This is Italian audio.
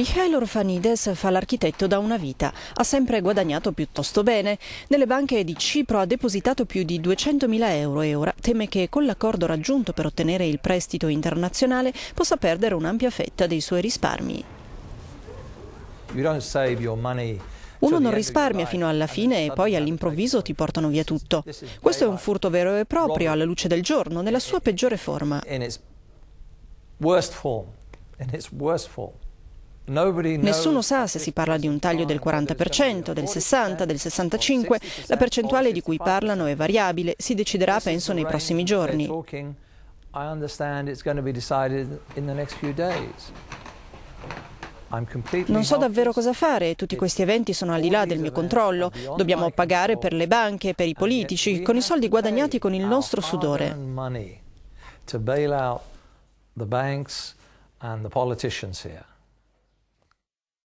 Michael Orfanides fa l'architetto da una vita. Ha sempre guadagnato piuttosto bene. Nelle banche di Cipro ha depositato più di 200.000 euro e ora teme che con l'accordo raggiunto per ottenere il prestito internazionale possa perdere un'ampia fetta dei suoi risparmi. You don't save your money. Uno non risparmia fino alla fine e poi all'improvviso ti portano via tutto. Questo è un furto vero e proprio, alla luce del giorno, nella sua peggiore forma. Nessuno sa se si parla di un taglio del 40%, del 60%, del 65%, la percentuale di cui parlano è variabile, si deciderà penso nei prossimi giorni. Non so davvero cosa fare, tutti questi eventi sono al di là del mio controllo, dobbiamo pagare per le banche, per i politici, con i soldi guadagnati con il nostro sudore. To bail out the banks and the politicians here.